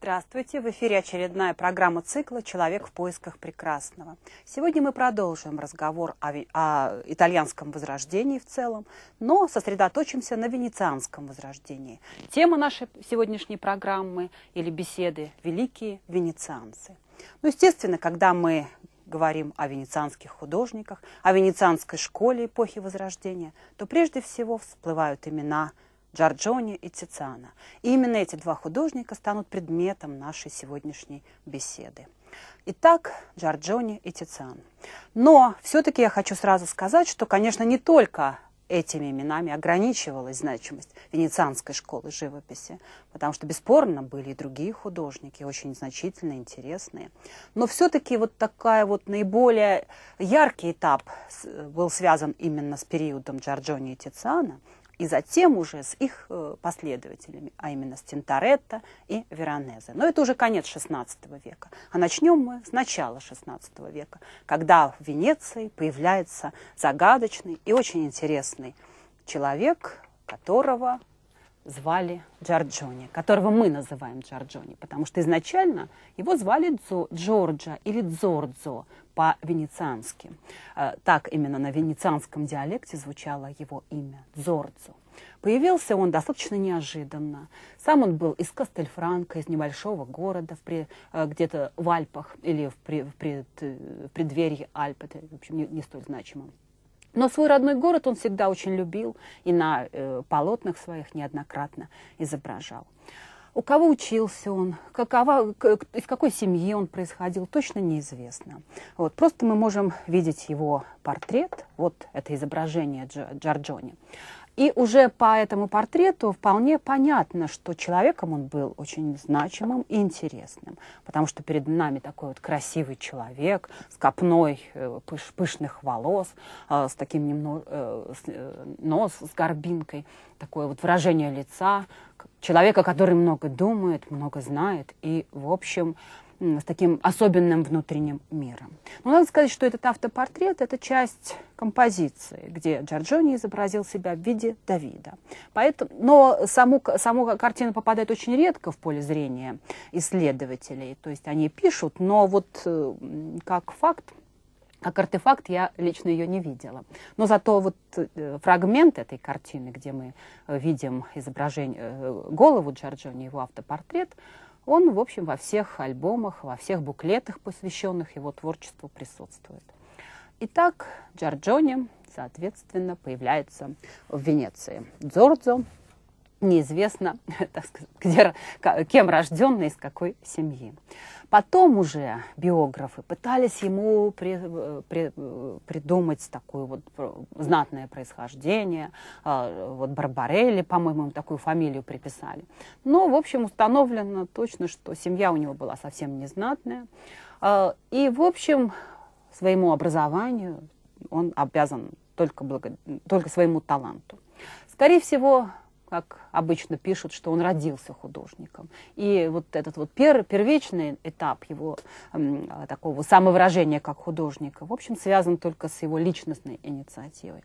Здравствуйте! В эфире очередная программа цикла «Человек в поисках прекрасного». Сегодня мы продолжим разговор о, о итальянском возрождении в целом, но сосредоточимся на венецианском возрождении. Тема нашей сегодняшней программы или беседы «Великие венецианцы». Ну, естественно, когда мы говорим о венецианских художниках, о венецианской школе эпохи Возрождения, то прежде всего всплывают имена – Джорджони и Тициана. И именно эти два художника станут предметом нашей сегодняшней беседы. Итак, Джорджони и Тициан. Но все-таки я хочу сразу сказать, что, конечно, не только этими именами ограничивалась значимость венецианской школы живописи, потому что бесспорно были и другие художники, очень значительные, интересные. Но все-таки вот такая вот наиболее яркий этап э, был связан именно с периодом Джорджони и Тициана – и затем уже с их э, последователями, а именно с Тинторетто и Веронезе. Но это уже конец XVI века. А начнем мы с начала XVI века, когда в Венеции появляется загадочный и очень интересный человек, которого звали Джорджони, которого мы называем Джорджони, потому что изначально его звали Дзо, Джорджа или Дзордзо, по-венециански. Э, так именно на венецианском диалекте звучало его имя – Дзордзо. Появился он достаточно неожиданно. Сам он был из Кастельфранка, из небольшого города э, где-то в Альпах или в, пред, э, в преддверии Альп. Это, в общем, не, не столь значимо. Но свой родной город он всегда очень любил и на э, полотнах своих неоднократно изображал. У кого учился он, какова, из какой семьи он происходил, точно неизвестно. Вот, просто мы можем видеть его портрет, вот это изображение Джорджони. И уже по этому портрету вполне понятно, что человеком он был очень значимым и интересным, потому что перед нами такой вот красивый человек с копной э, пыш, пышных волос, э, с таким немного э, нос с горбинкой, такое вот выражение лица, человека, который много думает, много знает и, в общем, с таким особенным внутренним миром. Но надо сказать, что этот автопортрет – это часть композиции, где Джорджони изобразил себя в виде Давида. Поэтому, но саму, саму картину попадает очень редко в поле зрения исследователей. То есть они пишут, но вот э, как факт как артефакт я лично ее не видела. Но зато вот э, фрагмент этой картины, где мы э, видим изображение голову Джорджони, его автопортрет, он, в общем, во всех альбомах, во всех буклетах, посвященных его творчеству, присутствует. Итак, Джорджони, соответственно, появляется в Венеции. Джорджо неизвестно, так сказать, где, кем рожденный, из какой семьи. Потом уже биографы пытались ему при, при, придумать такое вот знатное происхождение. А, вот Барбарелли, по-моему, им такую фамилию приписали. Но, ну, в общем, установлено точно, что семья у него была совсем незнатная. А, и, в общем, своему образованию он обязан только, благо... только своему таланту. Скорее всего, как обычно пишут, что он родился художником. И вот этот вот пер, первичный этап его э, такого самовыражения как художника, в общем, связан только с его личностной инициативой.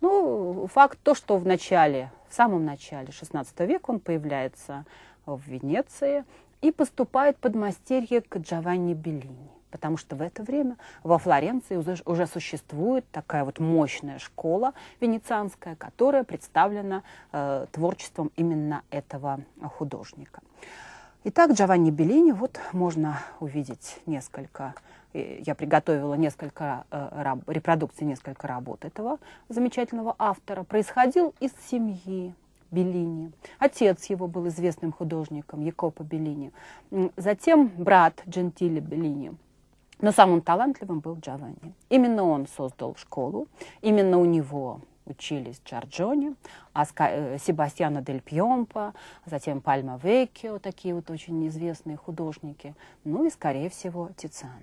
Ну, факт то, что в начале, в самом начале XVI века он появляется в Венеции и поступает под мастерье к Джованни Беллини потому что в это время во Флоренции уже, уже существует такая вот мощная школа венецианская, которая представлена э, творчеством именно этого художника. Итак, Джованни Беллини, вот можно увидеть несколько э, я приготовила несколько э, раб, репродукций, несколько работ этого замечательного автора, происходил из семьи Беллини. Отец его был известным художником Якопо Беллини. Затем брат Джентили Беллини но самым талантливым был Джованни. Именно он создал школу, именно у него учились Джорджони, Аска, э, Себастьяно Дель Пьомпа, затем Пальма Веккио, такие вот очень известные художники, ну и, скорее всего, Тициан.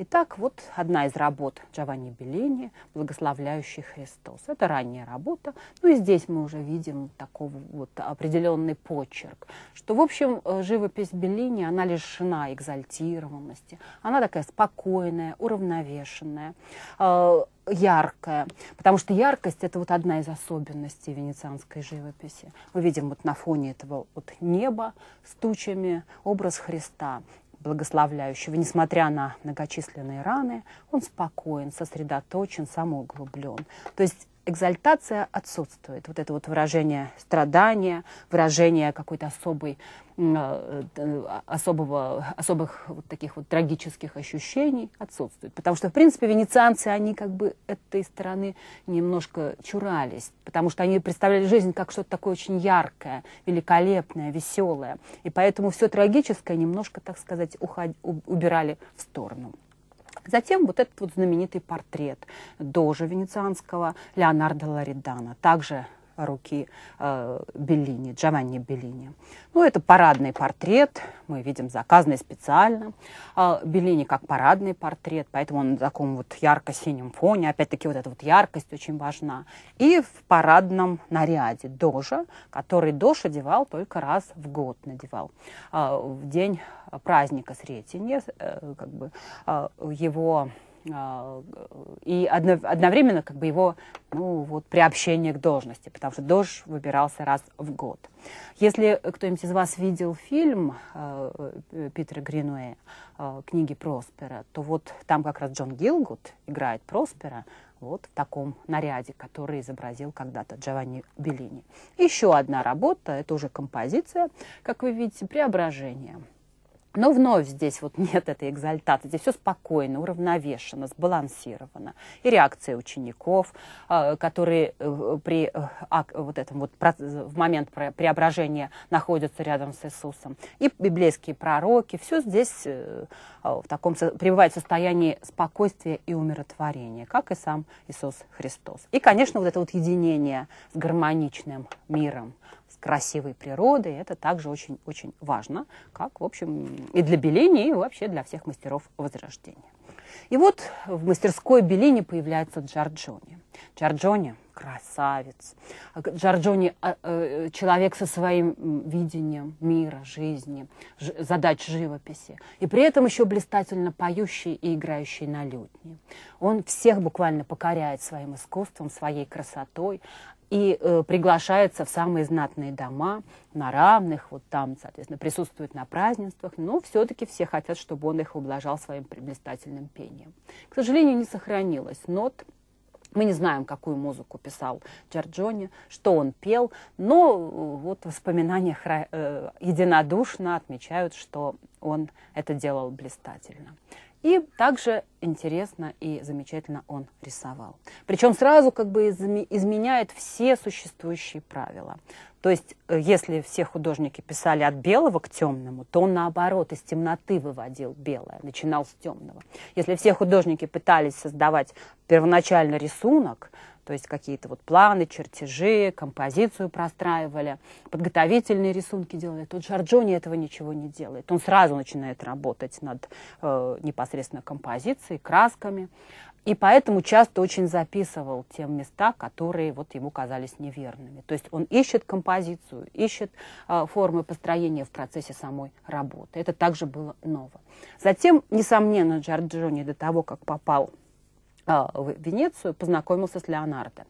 Итак, вот одна из работ Джованни Беллини «Благословляющий Христос». Это ранняя работа. Ну и здесь мы уже видим такой вот определенный почерк, что, в общем, э, живопись Беллини, она лишена экзальтированности. Она такая спокойная, уравновешенная э, яркая, потому что яркость это вот одна из особенностей венецианской живописи. Мы видим вот на фоне этого вот неба с тучами образ Христа, благословляющего. Несмотря на многочисленные раны, он спокоен, сосредоточен, самоуглублен. То есть экзальтация отсутствует. Вот это вот выражение страдания, выражение какой-то особой Э, э, а, особого, особых вот таких вот трагических ощущений отсутствует. Потому что, в принципе, венецианцы, они как бы этой стороны немножко чурались, потому что они представляли жизнь как что-то такое очень яркое, великолепное, веселое. И поэтому все трагическое немножко, так сказать, уход... убирали в сторону. Затем вот этот вот знаменитый портрет дожа венецианского Леонардо Лоридана, также руки э, Беллини, Джованни Беллини. Ну, это парадный портрет, мы видим, заказанный специально. Э, Беллини как парадный портрет, поэтому он на таком вот ярко-синем фоне, опять-таки вот эта вот яркость очень важна. И в парадном наряде дожа, который дож одевал только раз в год, надевал. Э, в день праздника Сретения, э, как бы э, его а, и одновременно как бы его ну, вот, приобщение к должности, потому что дож выбирался раз в год. Если кто-нибудь из вас видел фильм а, э, Питера Гринуэя а, «Книги Проспера», то вот там как раз Джон Гилгуд играет Проспера вот в таком наряде, который изобразил когда-то Джованни Беллини. Еще одна работа, это уже композиция, как вы видите, «Преображение». Но вновь здесь вот нет этой экзальтации, здесь все спокойно, уравновешено, сбалансировано. И реакция учеников, а, которые э, при э, вот этом вот в момент преображения находятся рядом с Иисусом. И библейские пророки, все здесь э, а, в таком, пребывает в состоянии спокойствия и умиротворения, как и сам Иисус Христос. И, конечно, вот это вот единение с гармоничным миром, с красивой природой. Это также очень-очень важно, как, в общем, и для Белини, и вообще для всех мастеров Возрождения. И вот в мастерской Белини появляется Джорджони. Джорджони – красавец. А Джорджони а, – э, человек со своим видением мира, жизни, задач живописи. И при этом еще блистательно поющий и играющий на лютне. Он всех буквально покоряет своим искусством, своей красотой и э, приглашается в самые знатные дома на равных, вот там, соответственно, присутствует на празднествах, но все-таки все хотят, чтобы он их ублажал своим блистательным пением. К сожалению, не сохранилось нот, мы не знаем, какую музыку писал Джорджони, что он пел, но э, вот воспоминания э, единодушно отмечают, что он это делал блистательно. И также интересно и замечательно он рисовал. Причем сразу как бы изменяет все существующие правила. То есть, э, если все художники писали от белого к темному, то он наоборот из темноты выводил белое, начинал с темного. Если все художники пытались создавать первоначально рисунок, то есть какие-то вот планы, чертежи, композицию простраивали, подготовительные рисунки делали. Тут Джорджони этого ничего не делает. Он сразу начинает работать над э, непосредственно композицией, красками. И поэтому часто очень записывал те места, которые вот ему казались неверными. То есть он ищет композицию, ищет э, формы построения в процессе самой работы. Это также было ново. Затем, несомненно, Джорджони до того, как попал а, в Венецию, познакомился с Леонардо,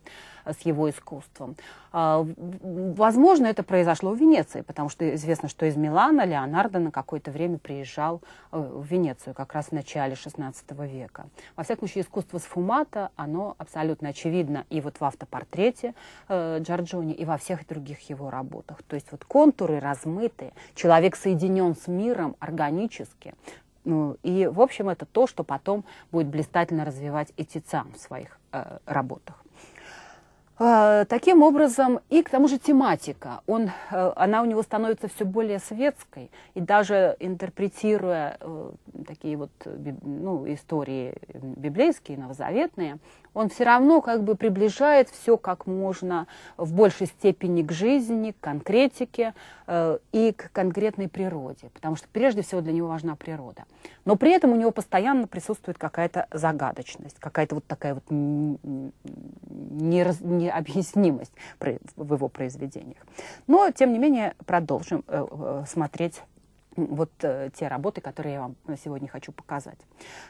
э, с его искусством. А, возможно, это произошло в Венеции, потому что известно, что из Милана Леонардо на какое-то время приезжал э, в Венецию, как раз в начале XVI века. Во всяком случае, искусство сфумата, оно абсолютно очевидно и вот в автопортрете э, Джорджони, и во всех других его работах. То есть вот контуры размытые, человек соединен с миром органически, ну, и, в общем, это то, что потом будет блистательно развивать и Тицам в своих э, работах. А, таким образом, и к тому же тематика, он, э, она у него становится все более светской, и даже интерпретируя э, такие вот э, ну, истории библейские, новозаветные, он все равно как бы приближает все как можно в большей степени к жизни, к конкретике э, и к конкретной природе, потому что прежде всего для него важна природа. Но при этом у него постоянно присутствует какая-то загадочность, какая-то вот такая вот нераз, необъяснимость в его произведениях. Но, тем не менее, продолжим э, э, смотреть вот э, те работы, которые я вам э, сегодня хочу показать.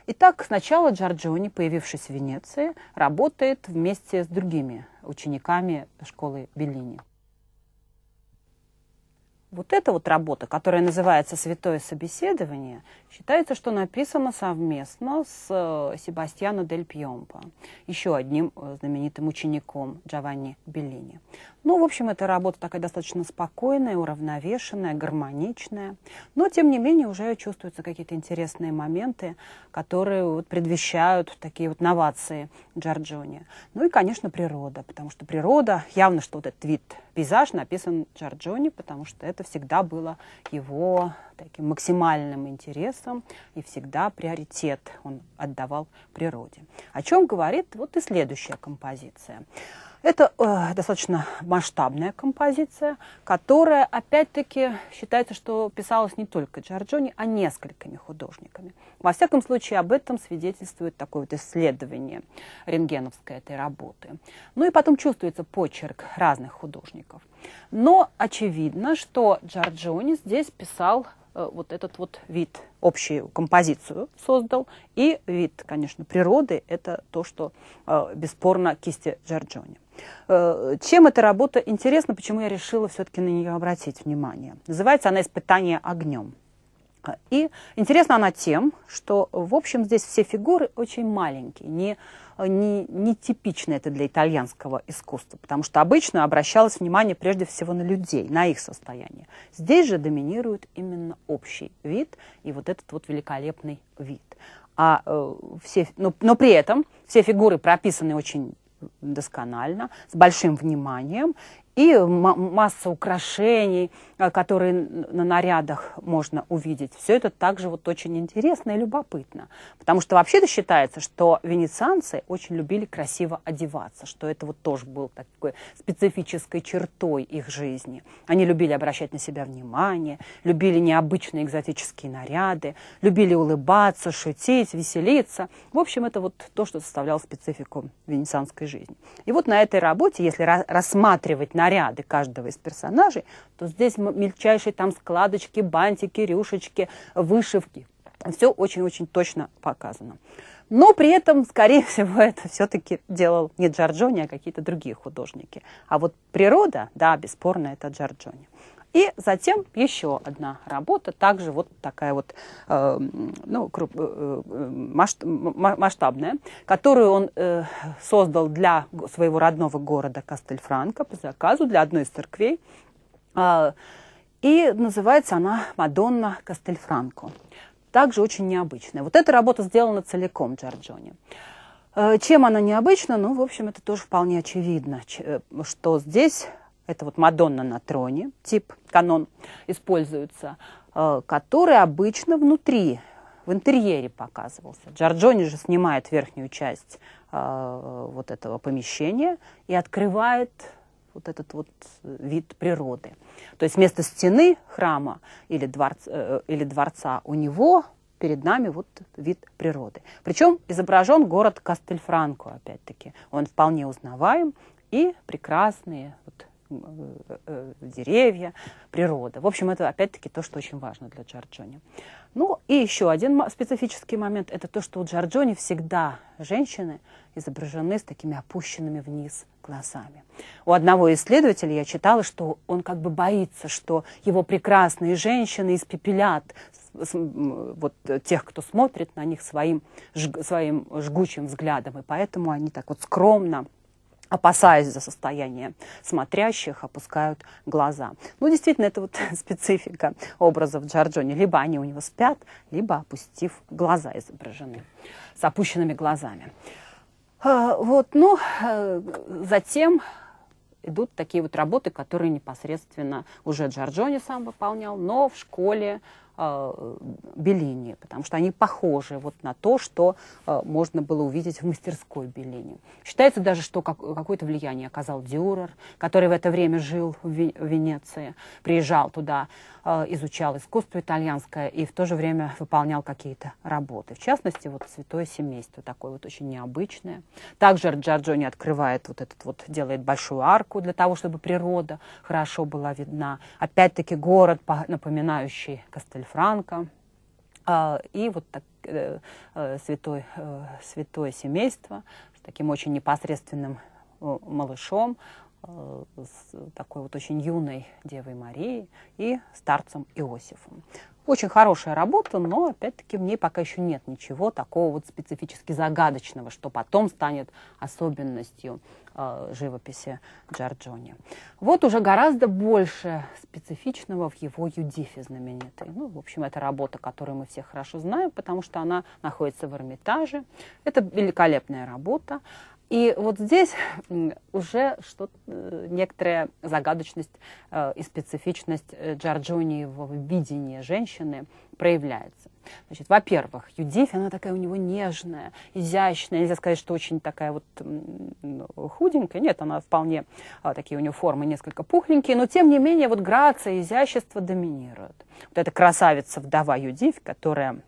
Итак, сначала Джорджони, появившись в Венеции, работает вместе с другими учениками школы Беллини. Вот эта вот работа, которая называется «Святое собеседование», считается, что написана совместно с э, Себастьяно Дель Пьомпо, еще одним э, знаменитым учеником Джованни Беллини. Ну, в общем, эта работа такая достаточно спокойная, уравновешенная, гармоничная, но, тем не менее, уже чувствуются какие-то интересные моменты, которые вот предвещают такие вот новации Джорджони. Ну и, конечно, природа, потому что природа, явно, что вот этот вид, пейзаж написан Джорджони, потому что это это всегда было его таким максимальным интересом и всегда приоритет он отдавал природе. О чем говорит вот и следующая композиция. Это э, достаточно масштабная композиция, которая, опять-таки, считается, что писалась не только Джорджони, а несколькими художниками. Во всяком случае, об этом свидетельствует такое вот исследование рентгеновской этой работы. Ну и потом чувствуется почерк разных художников. Но очевидно, что Джорджони здесь писал Э, вот этот вот вид, общую композицию создал. И вид, конечно, природы – это то, что э, бесспорно кисти Джорджони. Э, чем эта работа интересна, почему я решила все-таки на нее обратить внимание? Называется она «Испытание огнем». И интересна она тем, что, в общем, здесь все фигуры очень маленькие, не, не, не типично это для итальянского искусства, потому что обычно обращалось внимание прежде всего на людей, на их состояние. Здесь же доминирует именно общий вид и вот этот вот великолепный вид. А, э, все, но, но при этом все фигуры прописаны очень досконально, с большим вниманием, и масса украшений, э, которые на нарядах можно увидеть. Все это также вот очень интересно и любопытно. Потому что вообще-то считается, что венецианцы очень любили красиво одеваться, что это вот тоже было такой специфической чертой их жизни. Они любили обращать на себя внимание, любили необычные экзотические наряды, любили улыбаться, шутить, веселиться. В общем, это вот то, что составляло специфику венецианской жизни. И вот на этой работе, если рассматривать наряды, наряды каждого из персонажей, то здесь мельчайшие там складочки, бантики, рюшечки, вышивки. Все очень-очень точно показано. Но при этом, скорее всего, это все-таки делал не Джорджони, а какие-то другие художники. А вот природа, да, бесспорно, это Джорджони. И затем еще одна работа, также вот такая вот э, ну, круп, э, э масштабная, которую он э, создал для своего родного города Кастельфранко по заказу для одной из церквей. Э, и называется она «Мадонна Кастельфранко». Также очень необычная. Вот эта работа сделана целиком Джорджони. Э, чем она необычна? Ну, в общем, это тоже вполне очевидно, э, что здесь это вот Мадонна на троне, тип канон используется, э, который обычно внутри, в интерьере показывался. Джорджони же снимает верхнюю часть э, вот этого помещения и открывает вот этот вот вид природы. То есть вместо стены храма или дворца, э, или дворца у него перед нами вот вид природы. Причем изображен город Кастельфранко, опять-таки. Он вполне узнаваем, и прекрасные вот Э, э, деревья, природа. В общем, это опять-таки то, что очень важно для Джорджони. Ну и еще один специфический момент – это то, что у Джорджони всегда женщины изображены с такими опущенными вниз глазами. У одного исследователя я читала, что он как бы боится, что его прекрасные женщины испепелят вот тех, кто смотрит на них своим, жг, своим жгучим взглядом, и поэтому они так вот скромно – опасаясь за состояние смотрящих, опускают глаза. Ну, действительно, это вот специфика образов Джорджони. Либо они у него спят, либо, опустив глаза, изображены с опущенными глазами. А, вот, ну, э, затем идут такие вот работы, которые непосредственно уже Джорджони сам выполнял, но в школе э, Беллини, потому что они похожи вот на то, что э, можно было увидеть в мастерской Беллини. Считается даже, что какое-то влияние оказал Дюрер, который в это время жил в, Венеции, приезжал туда, э, изучал искусство итальянское и в то же время выполнял какие-то работы. В частности, вот «Святое семейство», такое вот очень необычное. Также Джорджони открывает вот этот вот, делает большую арку для того, чтобы природа хорошо была видна. Опять-таки город, напоминающий Кастельфон Франко. А, и вот так, э, э, святой, э, святое семейство с таким очень непосредственным малышом, с такой вот очень юной Девой Марией и старцем Иосифом. Очень хорошая работа, но опять-таки в ней пока еще нет ничего такого вот специфически загадочного, что потом станет особенностью Э, живописи Джорджони. Вот уже гораздо больше специфичного в его юдифе знаменитой. Ну, в общем, это работа, которую мы все хорошо знаем, потому что она находится в Эрмитаже. Это великолепная работа. И вот здесь уже что э, некоторая загадочность э, и специфичность э, Джорджони в видении женщины проявляется. Значит, во-первых, Юдифь, она такая у него нежная, изящная. Нельзя сказать, что очень такая вот худенькая. Нет, она вполне, а, такие у нее формы несколько пухленькие. Но, тем не менее, вот грация, изящество доминируют. Вот эта красавица-вдова Юдифь, которая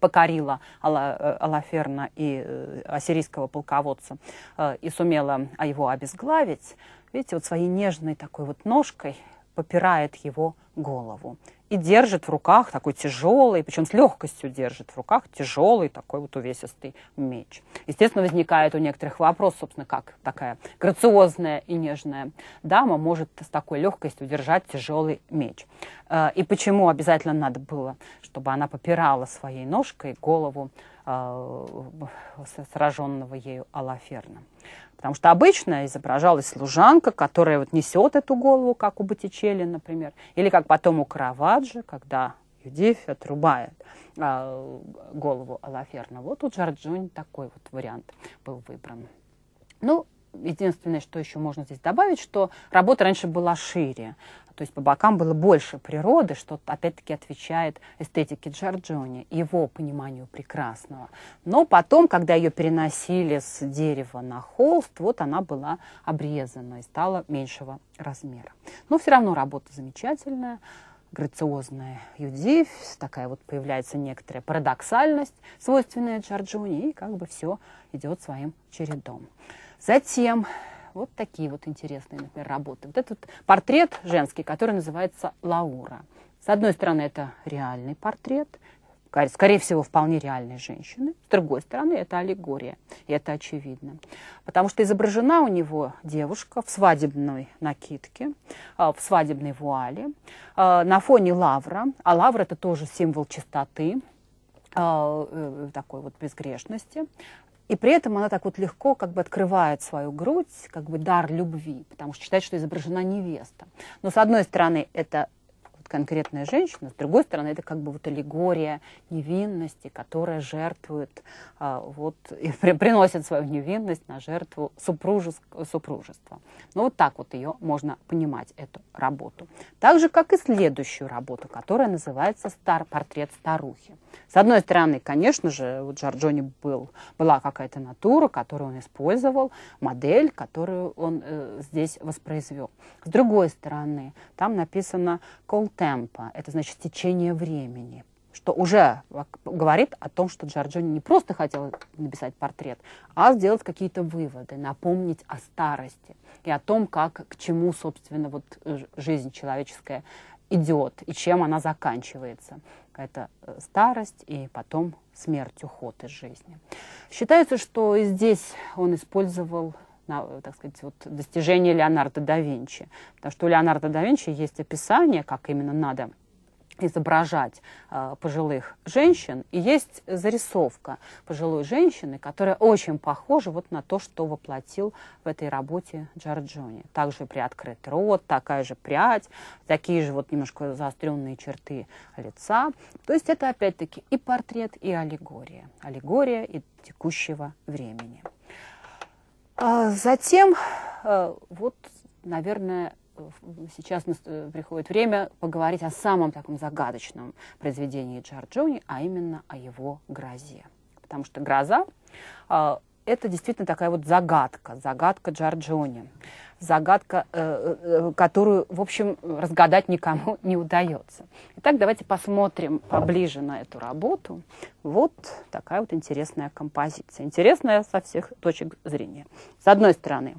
покорила Ала, э, Алаферна и э, ассирийского полководца э, и сумела а, его обезглавить, видите, вот своей нежной такой вот ножкой попирает его голову и держит в руках такой тяжелый, причем с легкостью держит в руках тяжелый такой вот увесистый меч. Естественно, возникает у некоторых вопрос, собственно, как такая грациозная и нежная дама может с такой легкостью держать тяжелый меч. Э, и почему обязательно надо было, чтобы она попирала своей ножкой голову э, сраженного ею Алаферна. Потому что обычно изображалась служанка, которая вот несет эту голову, как у Боттичелли, например, или как потом у Караваджо, когда Юдифь отрубает э, голову Алаферна. Вот у Джорджони такой вот вариант был выбран. Ну, единственное, что еще можно здесь добавить, что работа раньше была шире. То есть по бокам было больше природы, что опять-таки отвечает эстетике Джорджони, его пониманию прекрасного. Но потом, когда ее переносили с дерева на холст, вот она была обрезана и стала меньшего размера. Но все равно работа замечательная грациозная Юдив, такая вот появляется некоторая парадоксальность, свойственная Джорджони, и как бы все идет своим чередом. Затем вот такие вот интересные, например, работы. Вот этот портрет женский, который называется «Лаура». С одной стороны, это реальный портрет, скорее всего, вполне реальной женщины. С другой стороны, это аллегория, и это очевидно. Потому что изображена у него девушка в свадебной накидке, а, в свадебной вуале, а, на фоне лавра. А лавр – это тоже символ чистоты, а, э, э, такой вот безгрешности. И при этом она так вот легко как бы открывает свою грудь, как бы дар любви, потому что считает, что изображена невеста. Но с одной стороны, это конкретная женщина. С другой стороны, это как бы вот аллегория невинности, которая жертвует, а, вот, и приносит свою невинность на жертву супружества. Ну, вот так вот ее можно понимать, эту работу. Так же, как и следующую работу, которая называется стар, «Портрет старухи». С одной стороны, конечно же, у Джорджони был, была какая-то натура, которую он использовал, модель, которую он э, здесь воспроизвел. С другой стороны, там написано «Cold темпа, это значит течение времени, что уже говорит о том, что Джорджони не просто хотел написать портрет, а сделать какие-то выводы, напомнить о старости и о том, как, к чему, собственно, вот э, жизнь человеческая идет и чем она заканчивается. Это э, старость и потом смерть, уход из жизни. Считается, что и здесь он использовал на, так сказать, вот достижения Леонардо да Винчи. Потому что у Леонардо да Винчи есть описание, как именно надо изображать э, пожилых женщин. И есть зарисовка пожилой женщины, которая очень похожа вот на то, что воплотил в этой работе Джорджони. Также приоткрыт рот, такая же прядь, такие же вот немножко заостренные черты лица. То есть это опять-таки и портрет, и аллегория. Аллегория и текущего времени. А затем, э, вот, наверное, сейчас э, приходит время поговорить о самом таком загадочном произведении Джорджони, а именно о его грозе. Потому что гроза а, это действительно такая вот загадка, загадка Джорджони загадка, э, э, э, которую, в общем, разгадать никому не удается. Итак, давайте посмотрим поближе на эту работу. Вот такая вот интересная композиция. Интересная со всех точек зрения. С одной стороны,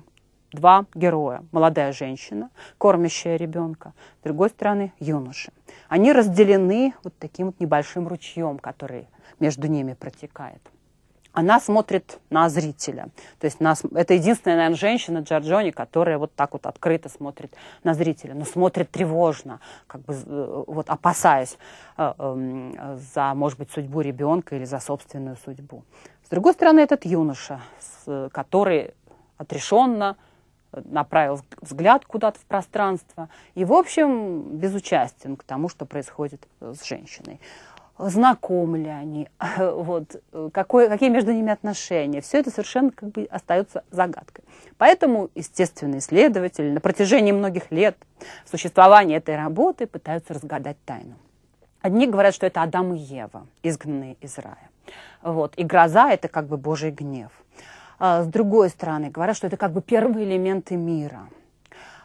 два героя. Молодая женщина, кормящая ребенка. С другой стороны, юноши. Они разделены вот таким вот небольшим ручьем, который между ними протекает она смотрит на зрителя. То есть нас, это единственная, наверное, женщина Джорджони, которая вот так вот открыто смотрит на зрителя, но смотрит тревожно, как бы э, вот опасаясь э, э, за, может быть, судьбу ребенка или за собственную судьбу. С другой стороны, этот юноша, который отрешенно э, направил взгляд куда-то в пространство и, в общем, безучастен к тому, что происходит э, с женщиной знакомы ли они, вот, какое, какие между ними отношения. Все это совершенно как бы остается загадкой. Поэтому естественные исследователи на протяжении многих лет существования этой работы пытаются разгадать тайну. Одни говорят, что это Адам и Ева, изгнанные из рая. Вот. И гроза – это как бы Божий гнев. А с другой стороны, говорят, что это как бы первые элементы мира –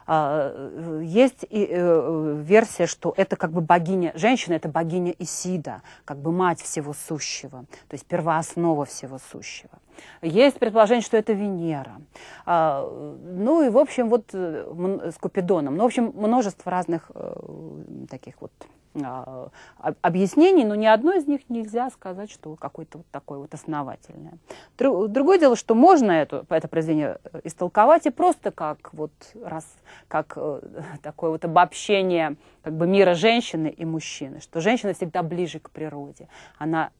а, э, есть и э, версия, что это как бы богиня, женщина это богиня Исида, как бы мать всего сущего, то есть первооснова всего сущего. Есть предположение, что это Венера. А, ну и, в общем, вот э, с Купидоном. Ну, в общем, множество разных таких вот а, объяснений, но ни одно из них нельзя сказать, что какое-то вот такое вот основательное. Другое дело, что можно это, это произведение э, истолковать и просто как вот раз, как э, такое вот обобщение как бы мира женщины и мужчины, что женщина всегда ближе к природе, она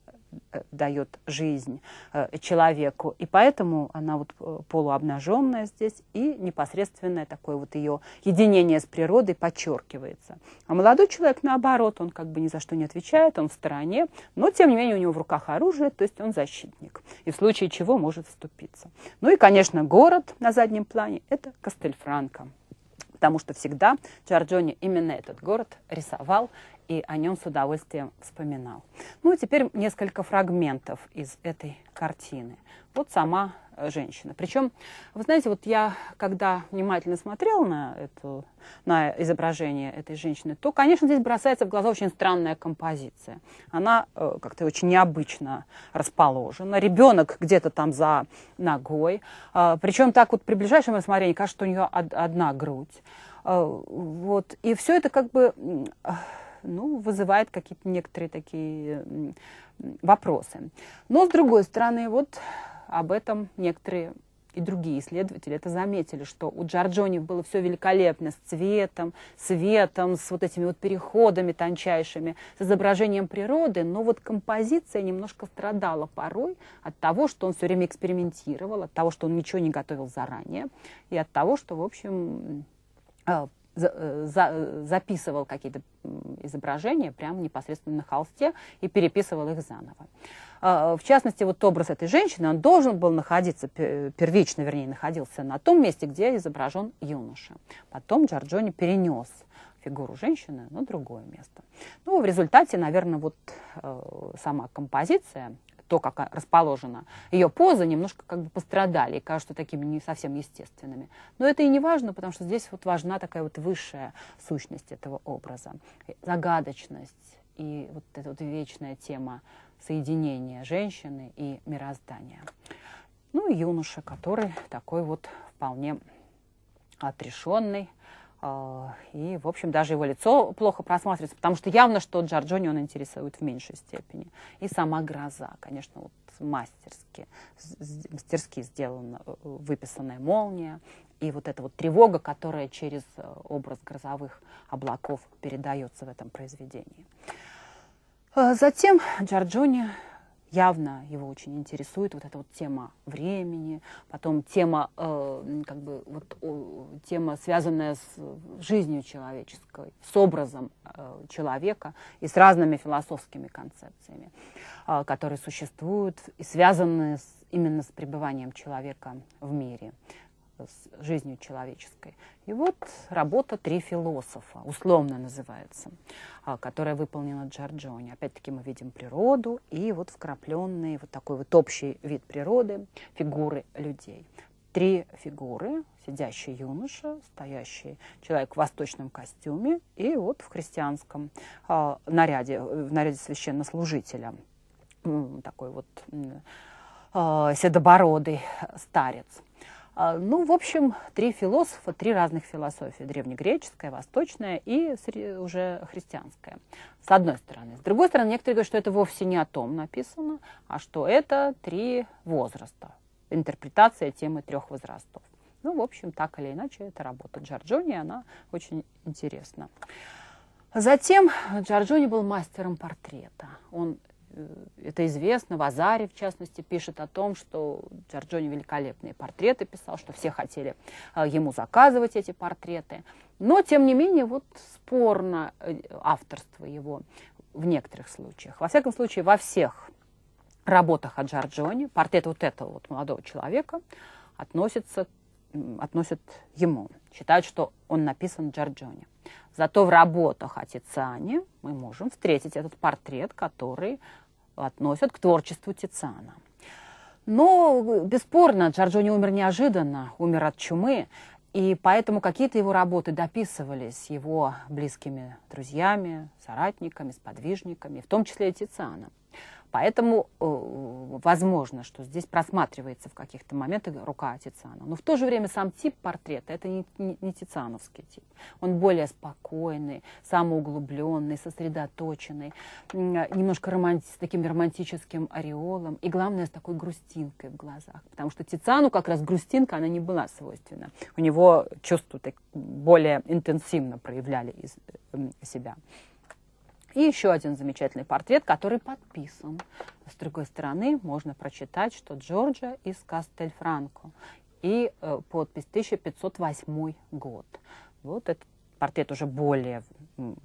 Э, дает жизнь э, человеку. И поэтому она вот э, полуобнаженная здесь, и непосредственное такое вот ее единение с природой подчеркивается. А молодой человек, наоборот, он как бы ни за что не отвечает, он в стороне, но, тем не менее, у него в руках оружие, то есть он защитник, и в случае чего может вступиться. Ну и, конечно, город на заднем плане – это Кастельфранко потому что всегда Джорджони именно этот город рисовал, и о нем с удовольствием вспоминал. Ну, и теперь несколько фрагментов из этой картины. Вот сама э, женщина. Причем, вы знаете, вот я, когда внимательно смотрела на, эту, на изображение этой женщины, то, конечно, здесь бросается в глаза очень странная композиция. Она э, как-то очень необычно расположена. Ребенок где-то там за ногой. Э, а, причем так вот при ближайшем рассмотрении кажется, что у нее од одна грудь. Э, вот. И все это как бы... Э, ну, вызывает какие-то некоторые такие вопросы. Но, с другой стороны, вот об этом некоторые и другие исследователи это заметили, что у Джорджони было все великолепно с цветом, светом, с вот этими вот переходами тончайшими, с изображением природы, но вот композиция немножко страдала порой от того, что он все время экспериментировал, от того, что он ничего не готовил заранее, и от того, что, в общем, а, за, э, за, э, записывал какие-то изображения прямо непосредственно на холсте и переписывал их заново. А, в частности, вот образ этой женщины, он должен был находиться, первично, вернее, находился на том месте, где изображен юноша. Потом Джорджони перенес фигуру женщины на другое место. Ну, в результате, наверное, вот э, сама композиция то, как расположена ее поза, немножко как бы пострадали и кажутся такими не совсем естественными. Но это и не важно, потому что здесь вот важна такая вот высшая сущность этого образа, загадочность и вот эта вот вечная тема соединения женщины и мироздания. Ну и юноша, который такой вот вполне отрешенный, а, и, в общем, даже его лицо плохо просматривается, потому что явно, что Джорджони он интересует в меньшей степени. И сама гроза, конечно, вот мастерски, мастерски сделана, э, выписанная молния. И вот эта вот тревога, которая через э, образ грозовых облаков передается в этом произведении. А затем Джорджони явно его очень интересует вот эта вот тема времени, потом тема, э, как бы, вот, о, тема, связанная с э, жизнью человеческой, с образом э, человека и с разными философскими концепциями, э, которые существуют и связаны с, именно с пребыванием человека в мире с жизнью человеческой. И вот работа «Три философа», условно называется, а, которая выполнена Джорджони. Опять-таки мы видим природу и вот вкрапленный вот такой вот общий вид природы, фигуры людей. Три фигуры, сидящий юноша, стоящий человек в восточном костюме и вот в христианском а, наряде, в наряде священнослужителя, такой вот а, седобородый старец. А, ну, в общем, три философа, три разных философии. Древнегреческая, восточная и уже христианская. С одной стороны. С другой стороны, некоторые говорят, что это вовсе не о том написано, а что это три возраста. Интерпретация темы трех возрастов. Ну, в общем, так или иначе, это работа Джорджони, она очень интересна. Затем Джорджони был мастером портрета. Он Э, это известно, Вазари, в частности, пишет о том, что Джорджони великолепные портреты писал, что все хотели э, ему заказывать эти портреты. Но, тем не менее, вот спорно э, авторство его в некоторых случаях. Во всяком случае, во всех работах о Джорджоне портрет вот этого вот молодого человека относится, относит ему. Считают, что он написан Джорджоне. Зато в работах о Тициане мы можем встретить этот портрет, который относят к творчеству Тициана. Но э, бесспорно Джорджони умер неожиданно, умер от чумы, и поэтому какие-то его работы дописывались его близкими друзьями, соратниками, сподвижниками, в том числе и Тицианом. Поэтому э, возможно, что здесь просматривается в каких-то моментах рука Тициана. Но в то же время сам тип портрета – это не, не, не тициановский тип. Он более спокойный, самоуглубленный, сосредоточенный, немножко романти с таким романтическим ореолом и, главное, с такой грустинкой в глазах. Потому что Тициану как раз грустинка, она не была свойственна. У него чувства так более интенсивно проявляли из э, себя. И еще один замечательный портрет, который подписан. С другой стороны, можно прочитать, что Джорджа из Кастельфранко. И э, подпись 1508 год. Вот этот портрет уже более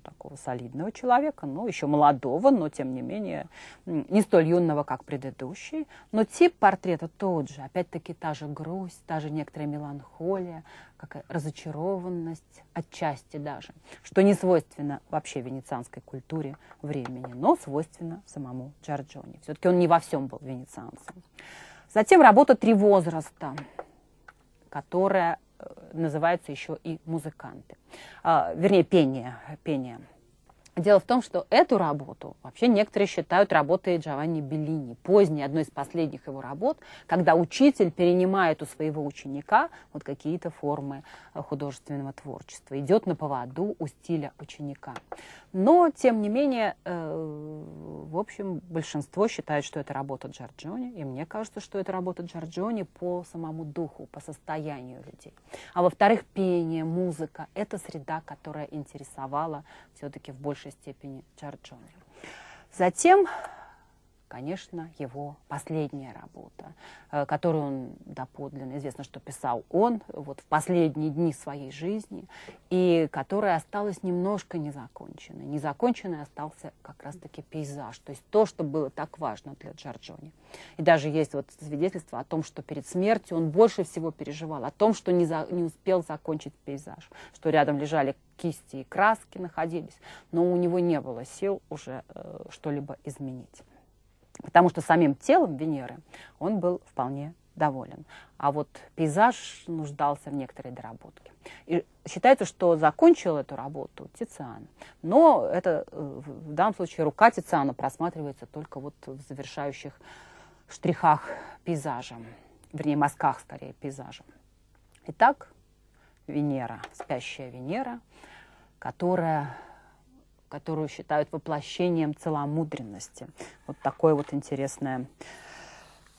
такого солидного человека, ну, еще молодого, но, тем не менее, не столь юного, как предыдущий. Но тип портрета тот же. Опять-таки, та же грусть, та же некоторая меланхолия, какая разочарованность, отчасти даже, что не свойственно вообще венецианской культуре времени, но свойственно самому Джорджоне. Все-таки он не во всем был венецианцем. Затем работа «Три возраста», которая называются еще и музыканты. А, вернее, пение. пение. Дело в том, что эту работу вообще некоторые считают работой Джованни Беллини, поздней, одной из последних его работ, когда учитель перенимает у своего ученика вот какие-то формы э, художественного творчества, идет на поводу у стиля ученика. Но, тем не менее, э, в общем, большинство считает, что это работа Джорджони, и мне кажется, что это работа Джорджони по самому духу, по состоянию людей. А во-вторых, пение, музыка – это среда, которая интересовала все-таки в большей большей степени Джорджони. Затем конечно, его последняя работа, э, которую он доподлинно, известно, что писал он вот в последние дни своей жизни, и которая осталась немножко незаконченной. Незаконченной остался как раз-таки пейзаж, то есть то, что было так важно для Джорджони. И даже есть вот свидетельство о том, что перед смертью он больше всего переживал, о том, что не, за, не успел закончить пейзаж, что рядом лежали кисти и краски находились, но у него не было сил уже э, что-либо изменить потому что самим телом Венеры он был вполне доволен. А вот пейзаж нуждался в некоторой доработке. И считается, что закончил эту работу Тициан. Но это э, в данном случае рука Тициана просматривается только вот в завершающих штрихах пейзажа, вернее, мазках скорее пейзажа. Итак, Венера, спящая Венера, которая которую считают воплощением целомудренности. Вот такое вот интересное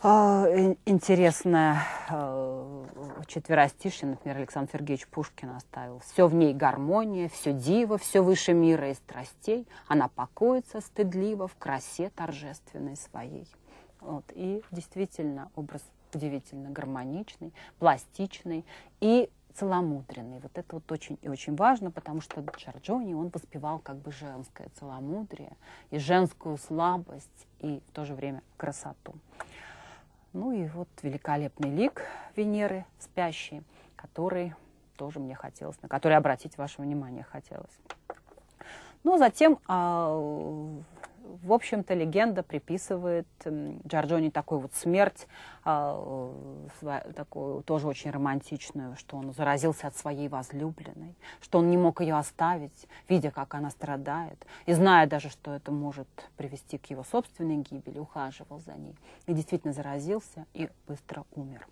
а, э, интересное э, четверостишье, например, Александр Сергеевич Пушкин оставил. Все в ней гармония, все диво, все выше мира и страстей. Она покоится стыдливо в красе торжественной своей. Вот. И действительно образ удивительно гармоничный, пластичный и целомудренный. Вот это вот очень и очень важно, потому что Джорджони, он воспевал как бы женское целомудрие и женскую слабость, и в то же время красоту. Ну и вот великолепный лик Венеры, спящий, который тоже мне хотелось, на который обратить ваше внимание хотелось. Но ну, а затем а, в общем-то, легенда приписывает Джорджоне такую вот смерть, а, э, такую тоже очень романтичную, что он заразился от своей возлюбленной, что он не мог ее оставить, видя, как она страдает, и зная даже, что это может привести к его собственной гибели, ухаживал за ней. И действительно заразился и быстро умер.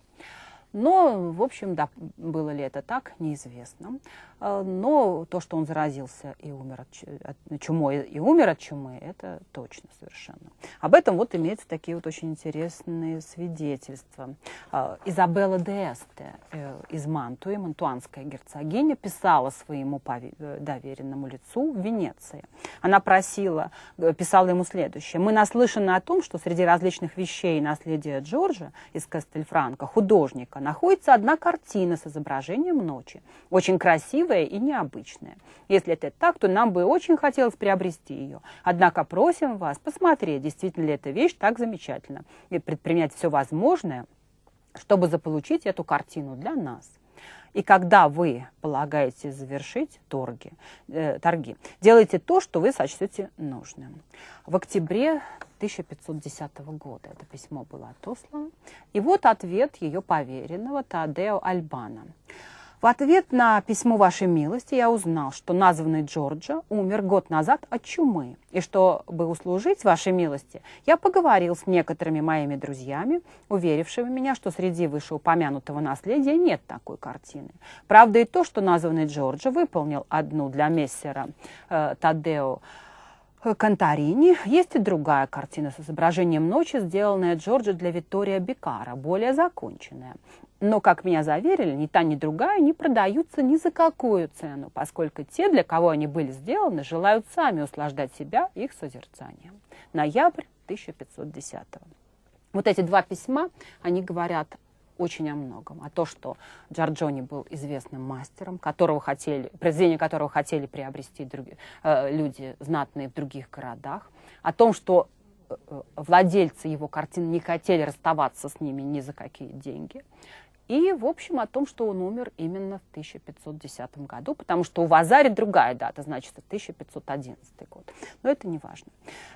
Но, в общем, да, было ли это так, неизвестно. А, но то, что он заразился и умер от, от ну, чумы, и умер от чумы, это точно совершенно. Об этом вот имеются такие вот очень интересные свидетельства. А, Изабелла де Эсте э, из Мантуи, мантуанская герцогиня, писала своему э, доверенному лицу в Венеции. Она просила, э, писала ему следующее. «Мы наслышаны о том, что среди различных вещей наследия Джорджа из Кастельфранко, художника, находится одна картина с изображением ночи, очень красивая и необычная. Если это так, то нам бы очень хотелось приобрести ее. Однако просим вас посмотреть, действительно ли эта вещь так замечательна, и предпринять все возможное, чтобы заполучить эту картину для нас. И когда вы полагаете завершить торги, э, торги, делайте то, что вы сочтете нужным. В октябре 1510 года это письмо было отослано. И вот ответ ее поверенного Тадео Альбана. В ответ на письмо вашей милости я узнал, что названный Джорджа умер год назад от чумы. И чтобы услужить вашей милости, я поговорил с некоторыми моими друзьями, уверившими меня, что среди вышеупомянутого наследия нет такой картины. Правда и то, что названный Джорджа выполнил одну для мессера э, Тадео Кантарини есть и другая картина с изображением ночи, сделанная Джорджи для Виктория Бикара, более законченная. Но, как меня заверили, ни та, ни другая не продаются ни за какую цену, поскольку те, для кого они были сделаны, желают сами услаждать себя их созерцанием. Ноябрь 1510 Вот эти два письма, они говорят очень о многом. о том, что Джорджони был известным мастером, которого хотели, произведение которого хотели приобрести други, э, люди знатные в других городах. О том, что э, э, владельцы его картин не хотели расставаться с ними ни за какие деньги и, в общем, о том, что он умер именно в 1510 году, потому что у Вазари другая дата, значит, 1511 год. Но это не важно.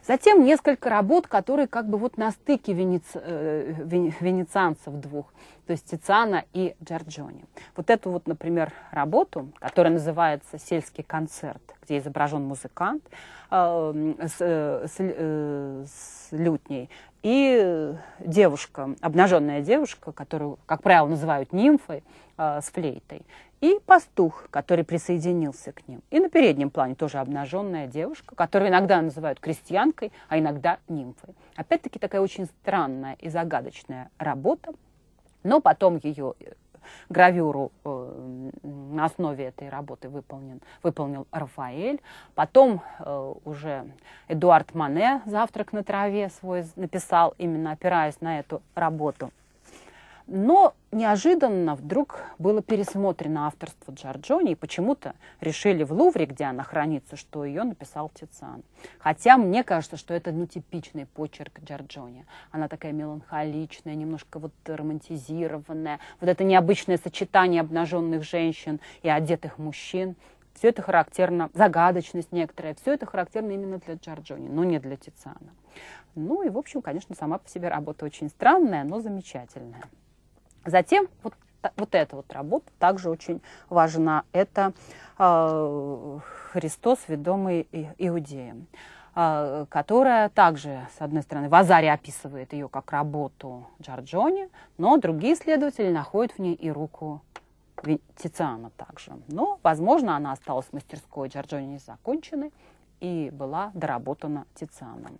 Затем несколько работ, которые как бы вот на стыке венеци... Э, венецианцев двух, то есть Тициана и Джорджони. Вот эту вот, например, работу, которая называется «Сельский концерт», где изображен музыкант э, с, э, с, э, с лютней, и девушка, обнаженная девушка, которую, как правило, называют нимфой, а, с флейтой, и пастух, который присоединился к ним. И на переднем плане тоже обнаженная девушка, которую иногда называют крестьянкой, а иногда нимфой. Опять-таки такая очень странная и загадочная работа, но потом ее гравюру э, на основе этой работы выполнен, выполнил Рафаэль. Потом э, уже Эдуард Мане «Завтрак на траве» свой написал, именно опираясь на эту работу. Но неожиданно вдруг было пересмотрено авторство Джорджони, и почему-то решили в Лувре, где она хранится, что ее написал Тициан. Хотя мне кажется, что это нетипичный почерк Джорджони. Она такая меланхоличная, немножко вот романтизированная. Вот это необычное сочетание обнаженных женщин и одетых мужчин. Все это характерно, загадочность некоторая, все это характерно именно для Джорджони, но не для Тициана. Ну и, в общем, конечно, сама по себе работа очень странная, но замечательная. Затем вот, вот эта вот работа также очень важна. Это э, Христос, ведомый иудеям а, которая также, с одной стороны, Вазари описывает ее как работу Джорджони, но другие исследователи находят в ней и руку Тициана также. Но, возможно, она осталась в мастерской Джорджони незаконченной и была доработана Тицианом.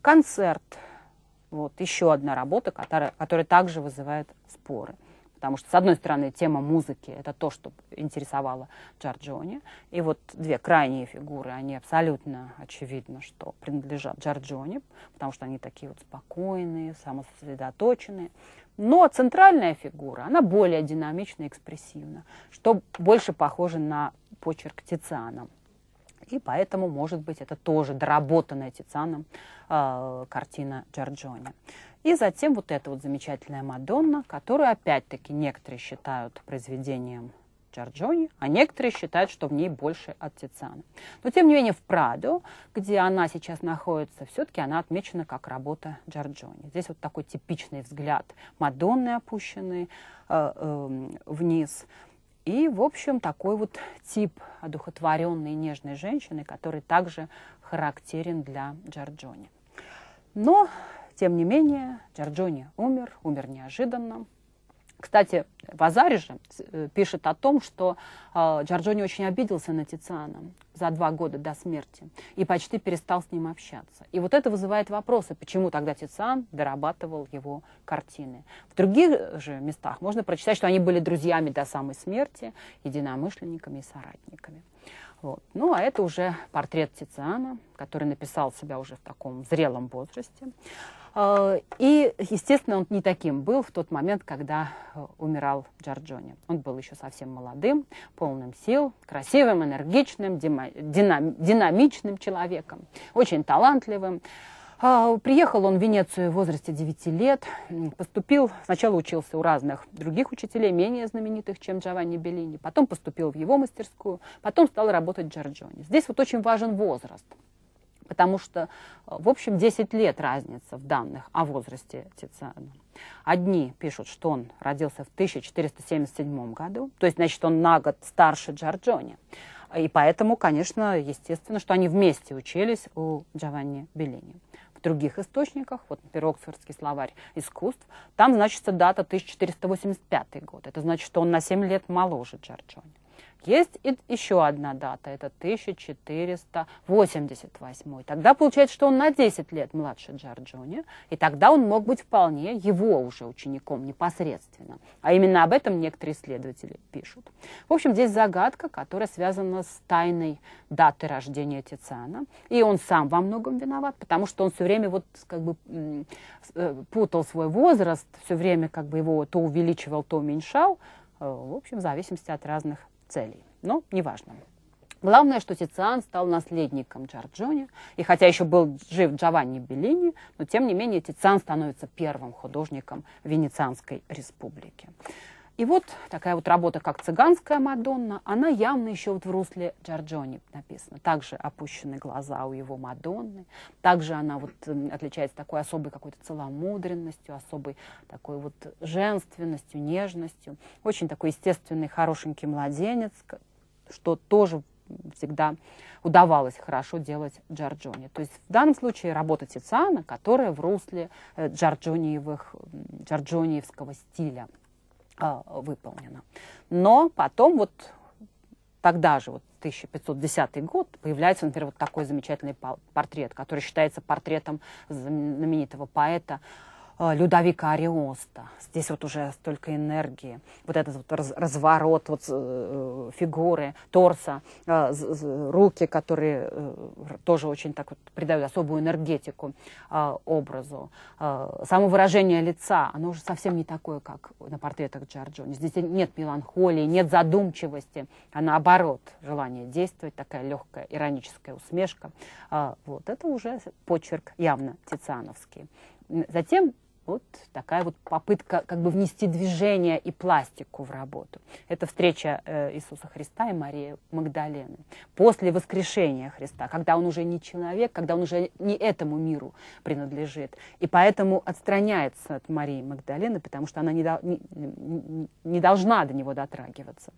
Концерт вот еще одна работа, которая, которая также вызывает споры. Потому что, с одной стороны, тема музыки – это то, что интересовало Джорджоне. И вот две крайние фигуры, они абсолютно очевидно, что принадлежат Джорджоне, потому что они такие вот спокойные, самососредоточенные. Но центральная фигура, она более динамична и экспрессивна, что больше похоже на почерк Тициана. И поэтому, может быть, это тоже доработанное Тицианом а, картина Джорджони, И затем вот эта вот замечательная Мадонна, которую опять-таки некоторые считают произведением Джорджони, а некоторые считают, что в ней больше от Тициана. Но тем не менее в Прадо, где она сейчас находится, все-таки она отмечена как работа Джорджони. Здесь вот такой типичный взгляд Мадонны опущенный э, э, вниз – и, в общем, такой вот тип одухотворенной нежной женщины, который также характерен для Джорджони. Но, тем не менее, Джорджони умер, умер неожиданно. Кстати, в Вазари же э, пишет о том, что э, Джорджони очень обиделся на Тициана за два года до смерти и почти перестал с ним общаться. И вот это вызывает вопросы, а почему тогда Тициан дорабатывал его картины. В других же местах можно прочитать, что они были друзьями до самой смерти, единомышленниками и соратниками. Вот. Ну, а это уже портрет Тициана, который написал себя уже в таком зрелом возрасте. А, и, естественно, он не таким был в тот момент, когда э, умирал Джорджони. Он был еще совсем молодым, полным сил, красивым, энергичным, динамичным человеком, очень талантливым. А, приехал он в Венецию в возрасте 9 лет, поступил, сначала учился у разных других учителей, менее знаменитых, чем Джованни Беллини, потом поступил в его мастерскую, потом стал работать Джорджони. Здесь вот очень важен возраст, потому что, э, в общем, 10 лет разница в данных о возрасте Тициана. Одни пишут, что он родился в 1477 году, то есть, значит, он на год старше Джорджони. И поэтому, конечно, естественно, что они вместе учились у Джованни Беллини других источниках, вот, например, Оксфордский словарь искусств, там значится дата 1485 год. Это значит, что он на 7 лет моложе Джорджони. Есть еще одна дата, это 1488. Тогда получается, что он на 10 лет младше Джорджони, и тогда он мог быть вполне его уже учеником непосредственно. А именно об этом некоторые исследователи пишут. В общем, здесь загадка, которая связана с тайной даты рождения Тициана. И он сам во многом виноват, потому что он все время вот как бы э, путал свой возраст, все время как бы его то увеличивал, то уменьшал, э, в общем, в зависимости от разных целей, но неважно. Главное, что Тициан стал наследником Джорджони, и хотя еще был жив Джованни Беллини, но тем не менее Тициан становится первым художником Венецианской республики. И вот такая вот работа, как «Цыганская Мадонна», она явно еще вот в русле Джорджони написана. Также опущены глаза у его Мадонны, также она вот эм, отличается такой особой какой-то целомудренностью, особой такой вот женственностью, нежностью. Очень такой естественный, хорошенький младенец, что тоже всегда удавалось хорошо делать Джорджони. То есть в данном случае работа Тициана, которая в русле э, джорджониевых, джорджониевского стиля – а, выполнено. Но потом вот тогда же, вот 1510 год, появляется, например, вот такой замечательный портрет, который считается портретом знаменитого поэта Э, Людовика Ариоста. Здесь вот уже столько энергии, вот этот вот разворот вот, э, э, фигуры, торса, руки, которые тоже очень так вот придают особую энергетику образу. Само выражение лица, оно уже совсем не такое, как на портретах Джорджони. Здесь нет меланхолии, нет задумчивости, а наоборот, желание действовать, такая легкая ироническая усмешка. Вот это уже почерк явно тициановский. Затем вот такая вот попытка как бы внести движение и пластику в работу. Это встреча э, Иисуса Христа и Марии Магдалены. После воскрешения Христа, когда он уже не человек, когда он уже не этому миру принадлежит. И поэтому отстраняется от Марии Магдалены, потому что она не, до, не, не должна до него дотрагиваться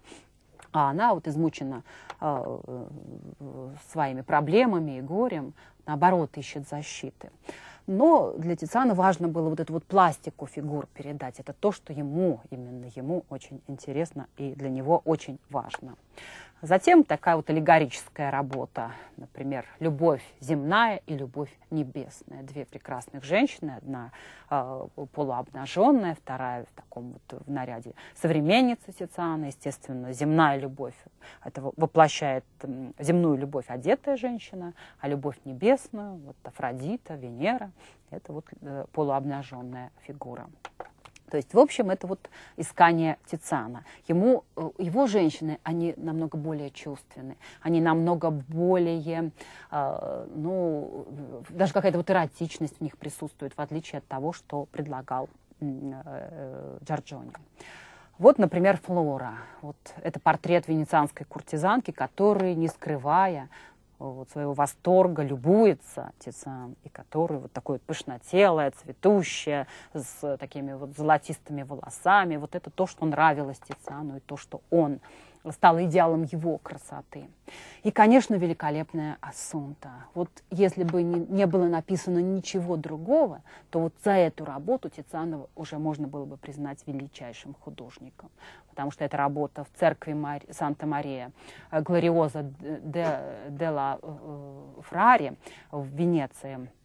а она вот измучена э, э, своими проблемами и горем, наоборот, ищет защиты. Но для Тициана важно было вот эту вот пластику фигур передать. Это то, что ему, именно ему очень интересно и для него очень важно. Затем такая вот аллегорическая работа, например, «Любовь земная» и «Любовь небесная». Две прекрасных женщины, одна э, полуобнаженная, вторая в таком вот в наряде современница Тициана. Естественно, земная любовь – это воплощает э, земную любовь одетая женщина, а любовь небесную – вот Афродита, Венера – это вот э, полуобнаженная фигура. То есть, в общем, это вот искание Тициана. Ему, э, его женщины, они намного более чувственны, они намного более, э, ну, даже какая-то вот эротичность в них присутствует, в отличие от того, что предлагал э, э Джорджони. Вот, например, Флора. Вот это портрет венецианской куртизанки, который, не скрывая, вот своего восторга любуется Тициан, и который вот такое вот пышнотелое, цветущее, с такими вот золотистыми волосами. Вот это то, что нравилось Тициану и то, что он стала идеалом его красоты. И, конечно, великолепная Ассунта. Вот если бы не, не было написано ничего другого, то вот за эту работу Тицианова уже можно было бы признать величайшим художником. Потому что эта работа в церкви Санта-Мария э, Глориоза де, де ла э, э, Фрари в Венеции –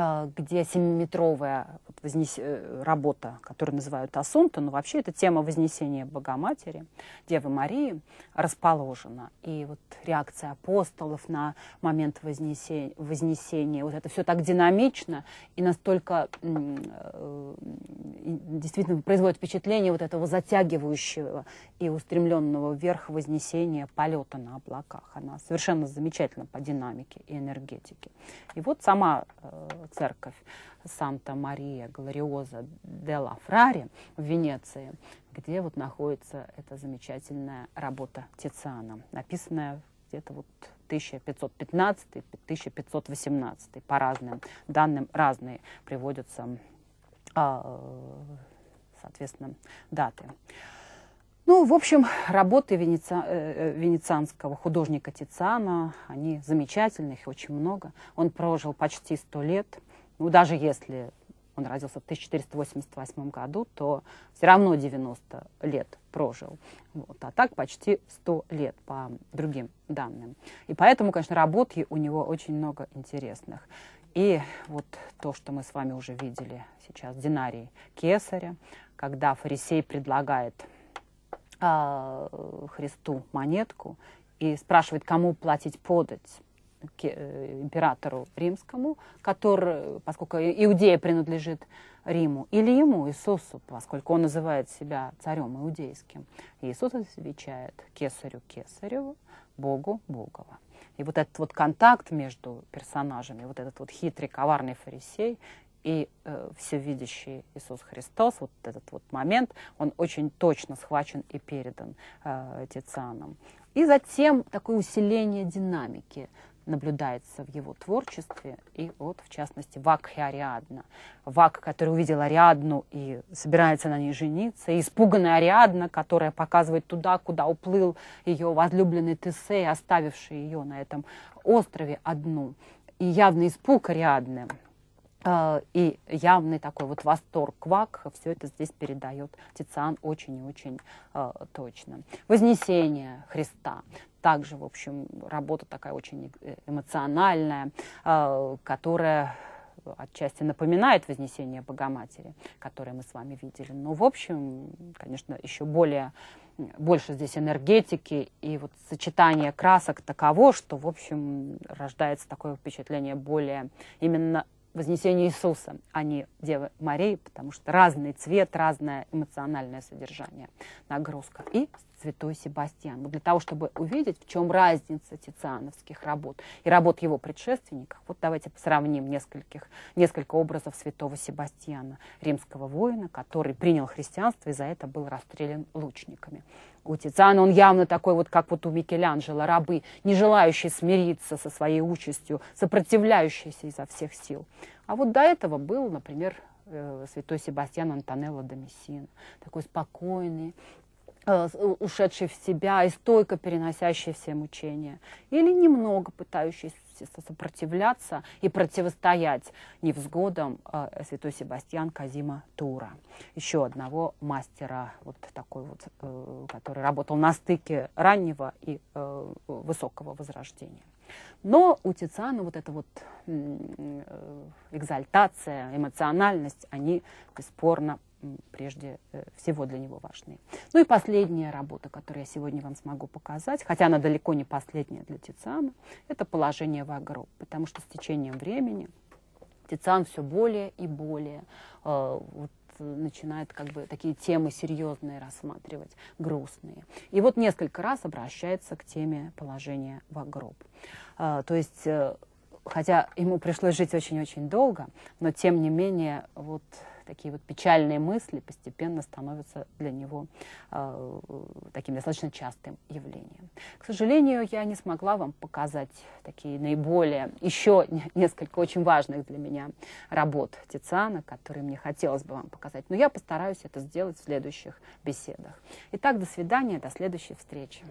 а, где семиметровая вознес... Э, работа, которую называют Асунта, но вообще это тема вознесения Богоматери, Девы Марии, расположена. И вот реакция апостолов на момент вознесения, вознесения вот это все так динамично и настолько э, действительно производит впечатление вот этого затягивающего и устремленного вверх вознесения полета на облаках. Она совершенно замечательна по динамике и энергетике. И вот сама э, церковь Санта-Мария Глориоза де ла Фрари в Венеции, где вот находится эта замечательная работа Тициана, написанная где-то вот 1515-1518. По разным данным разные приводятся, а, соответственно, даты. Ну, в общем, работы венеци... Э, э, венецианского художника Тициана, они замечательных, их очень много. Он прожил почти сто лет – ну, даже если он родился в 1488 году, то все равно 90 лет прожил. Вот, а так почти 100 лет по другим данным. И поэтому, конечно, работ у него очень много интересных. И вот то, что мы с вами уже видели сейчас, динарий Кесаря, когда фарисей предлагает э, Христу монетку и спрашивает, кому платить подать к э, императору римскому, который, поскольку Иудея принадлежит Риму, или ему, Иисусу, поскольку он называет себя царем иудейским. Иисус отвечает кесарю кесареву, Богу Богова. И вот этот вот контакт между персонажами, вот этот вот хитрый, коварный фарисей и э, всевидящий Иисус Христос, вот этот вот момент, он очень точно схвачен и передан э, Тицианом. И затем такое усиление динамики наблюдается в его творчестве, и вот, в частности, Вак и Ариадна. Вак, который увидел Ариадну и собирается на ней жениться, и испуганная Ариадна, которая показывает туда, куда уплыл ее возлюбленный Тесей, оставивший ее на этом острове одну. И явный испуг Ариадны, Э, и явный такой вот восторг квак все это здесь передает Тициан очень и очень э, точно. Вознесение Христа. Также, в общем, работа такая очень э, эмоциональная, э, которая отчасти напоминает Вознесение Богоматери, которое мы с вами видели. Но, в общем, конечно, еще более, больше здесь энергетики и вот сочетание красок таково, что, в общем, рождается такое впечатление более именно Вознесение Иисуса, а не Девы Марии, потому что разный цвет, разное эмоциональное содержание, нагрузка. И святой Себастьян. Вот для того, чтобы увидеть, в чем разница тициановских работ и работ его предшественников, вот давайте сравним нескольких, несколько образов святого Себастьяна, римского воина, который принял христианство и за это был расстрелян лучниками. У Тициана он явно такой вот, как вот у Микеланджело, рабы, не желающие смириться со своей участью, сопротивляющиеся изо всех сил. А вот до этого был, например, э, святой Себастьян Антонелло де такой спокойный, Э, ушедший в себя и стойко переносящий все мучения, или немного пытающийся сопротивляться и противостоять невзгодам э, святой Себастьян Казима Тура, еще одного мастера, вот такой вот, э, который работал на стыке раннего и э, высокого возрождения. Но у Тициана вот эта вот экзальтация, эмоциональность, они бесспорно прежде э, всего для него важные. Ну и последняя работа, которую я сегодня вам смогу показать, хотя она далеко не последняя для Тициана, это положение в Вагро, потому что с течением времени Тициан все более и более э, начинает как бы такие темы серьезные рассматривать, грустные. И вот несколько раз обращается к теме положения в Э, то есть э, хотя ему пришлось жить очень-очень долго, но тем не менее вот такие вот печальные мысли постепенно становятся для него э, таким достаточно частым явлением. К сожалению, я не смогла вам показать такие наиболее, еще несколько очень важных для меня работ Тициана, которые мне хотелось бы вам показать, но я постараюсь это сделать в следующих беседах. Итак, до свидания, до следующей встречи.